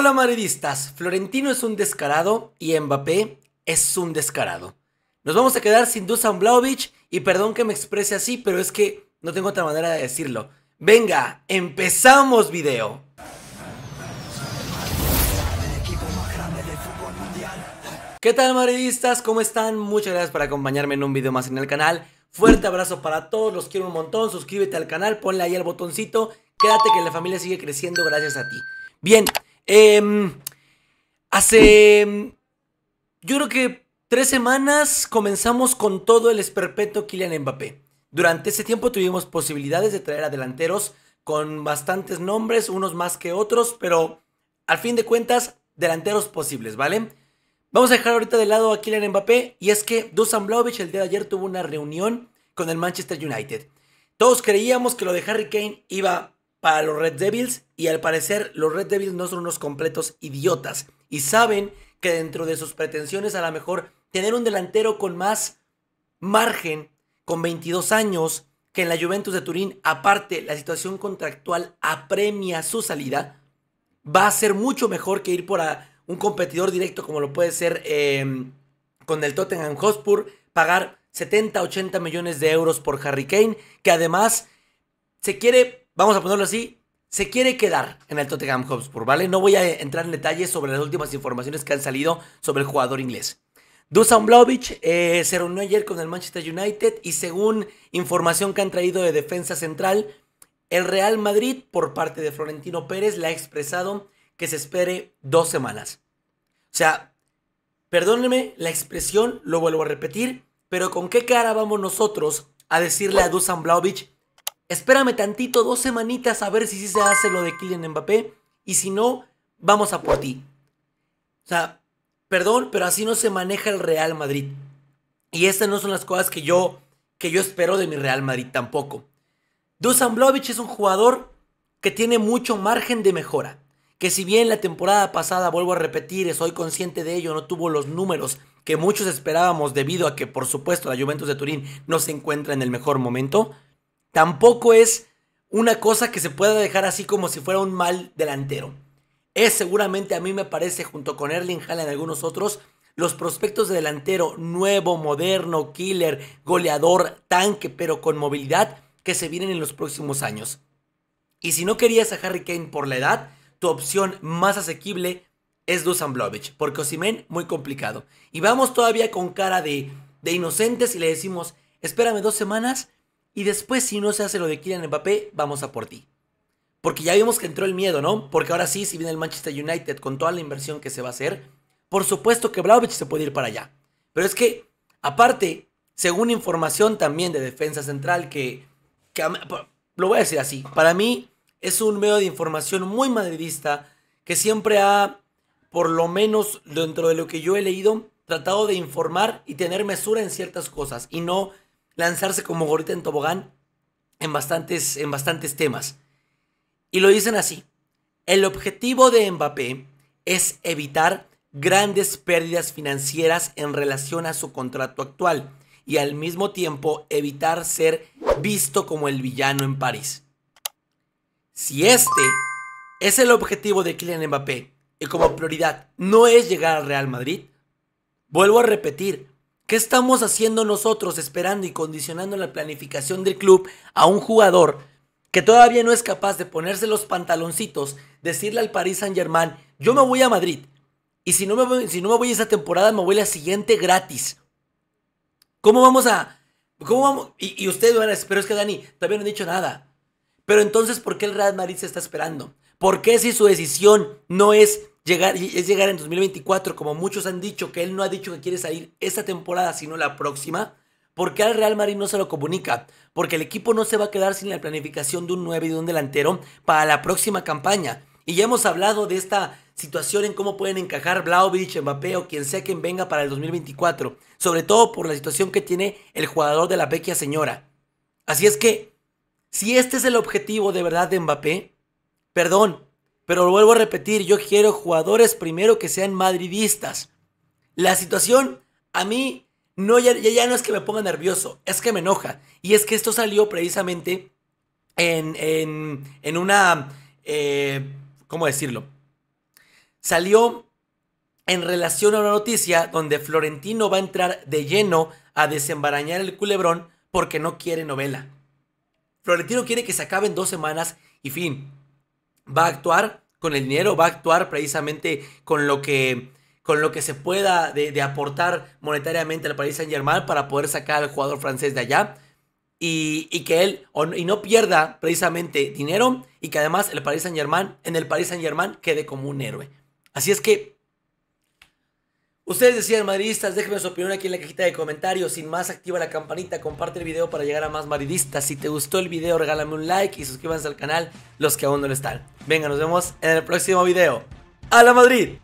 Hola madridistas, Florentino es un descarado y Mbappé es un descarado. Nos vamos a quedar sin Dusan Blaovic y perdón que me exprese así, pero es que no tengo otra manera de decirlo. Venga, empezamos video. ¿Qué tal madridistas? ¿Cómo están? Muchas gracias por acompañarme en un video más en el canal. Fuerte abrazo para todos, los quiero un montón, suscríbete al canal, ponle ahí al botoncito, quédate que la familia sigue creciendo gracias a ti. Bien, Em, hace. Em, yo creo que tres semanas comenzamos con todo el esperpeto Kylian Mbappé. Durante ese tiempo tuvimos posibilidades de traer a delanteros con bastantes nombres, unos más que otros, pero al fin de cuentas, delanteros posibles, ¿vale? Vamos a dejar ahorita de lado a Kylian Mbappé y es que Dusan Blaovic el día de ayer tuvo una reunión con el Manchester United. Todos creíamos que lo de Harry Kane iba para los Red Devils y al parecer los Red Devils no son unos completos idiotas y saben que dentro de sus pretensiones a lo mejor tener un delantero con más margen, con 22 años, que en la Juventus de Turín, aparte la situación contractual apremia su salida, va a ser mucho mejor que ir por un competidor directo como lo puede ser em, con el Tottenham Hotspur, pagar 70, 80 millones de euros por Harry Kane, que además se quiere vamos a ponerlo así, se quiere quedar en el Tottenham Hotspur, ¿vale? No voy a entrar en detalles sobre las últimas informaciones que han salido sobre el jugador inglés. Dusan Blaovic eh, se reunió ayer con el Manchester United y según información que han traído de defensa central, el Real Madrid, por parte de Florentino Pérez, le ha expresado que se espere dos semanas. O sea, perdónenme la expresión, lo vuelvo a repetir, pero ¿con qué cara vamos nosotros a decirle a Dusan Blaovic Espérame tantito, dos semanitas a ver si sí se hace lo de Kylian Mbappé. Y si no, vamos a por ti. O sea, perdón, pero así no se maneja el Real Madrid. Y estas no son las cosas que yo, que yo espero de mi Real Madrid tampoco. Dusan Blovic es un jugador que tiene mucho margen de mejora. Que si bien la temporada pasada, vuelvo a repetir, soy consciente de ello, no tuvo los números que muchos esperábamos debido a que, por supuesto, la Juventus de Turín no se encuentra en el mejor momento. Tampoco es una cosa que se pueda dejar así como si fuera un mal delantero. Es seguramente, a mí me parece, junto con Erling Haaland y algunos otros, los prospectos de delantero nuevo, moderno, killer, goleador, tanque, pero con movilidad que se vienen en los próximos años. Y si no querías a Harry Kane por la edad, tu opción más asequible es Dusan Amblovich, porque Osimen muy complicado. Y vamos todavía con cara de, de inocentes y le decimos, espérame dos semanas y después, si no se hace lo de Kylian Mbappé, vamos a por ti. Porque ya vimos que entró el miedo, ¿no? Porque ahora sí, si viene el Manchester United con toda la inversión que se va a hacer, por supuesto que Vlaovic se puede ir para allá. Pero es que, aparte, según información también de Defensa Central, que, que lo voy a decir así, para mí es un medio de información muy madridista que siempre ha, por lo menos dentro de lo que yo he leído, tratado de informar y tener mesura en ciertas cosas y no lanzarse como gorita en tobogán en bastantes, en bastantes temas. Y lo dicen así. El objetivo de Mbappé es evitar grandes pérdidas financieras en relación a su contrato actual y al mismo tiempo evitar ser visto como el villano en París. Si este es el objetivo de Kylian Mbappé y como prioridad no es llegar al Real Madrid, vuelvo a repetir, ¿Qué estamos haciendo nosotros esperando y condicionando la planificación del club a un jugador que todavía no es capaz de ponerse los pantaloncitos, decirle al Paris Saint Germain, yo me voy a Madrid, y si no me voy, si no me voy esa temporada, me voy la siguiente gratis? ¿Cómo vamos a...? ¿Cómo Y, y ustedes van a decir, pero es que Dani, todavía no han dicho nada. Pero entonces, ¿por qué el Real Madrid se está esperando? ¿Por qué si su decisión no es es llegar en 2024, como muchos han dicho, que él no ha dicho que quiere salir esta temporada, sino la próxima. ¿Por qué al Real Madrid no se lo comunica? Porque el equipo no se va a quedar sin la planificación de un 9 y de un delantero para la próxima campaña. Y ya hemos hablado de esta situación en cómo pueden encajar Vlaovic, Mbappé o quien sea quien venga para el 2024. Sobre todo por la situación que tiene el jugador de la vecchia señora. Así es que, si este es el objetivo de verdad de Mbappé, perdón, pero lo vuelvo a repetir, yo quiero jugadores primero que sean madridistas. La situación a mí no, ya, no es que me ponga nervioso, es que me enoja. Y es que esto salió precisamente en, en, en una... Eh, ¿Cómo decirlo? Salió en relación a una noticia donde Florentino va a entrar de lleno a desembarañar el culebrón porque no quiere novela. Florentino quiere que se acabe en dos semanas y fin. Va a actuar con el dinero, va a actuar precisamente con lo que, con lo que se pueda de, aportar monetariamente al Paris Saint Germain para poder sacar al jugador francés de allá. Y, y, que él y no pierda precisamente dinero y que además el Paris Saint Germain en el Paris Saint Germain quede como un héroe. Así es que Ustedes decían, madridistas, déjenme su opinión aquí en la cajita de comentarios. Sin más, activa la campanita, comparte el video para llegar a más madridistas. Si te gustó el video, regálame un like y suscríbanse al canal los que aún no lo están. Venga, nos vemos en el próximo video. ¡A la Madrid!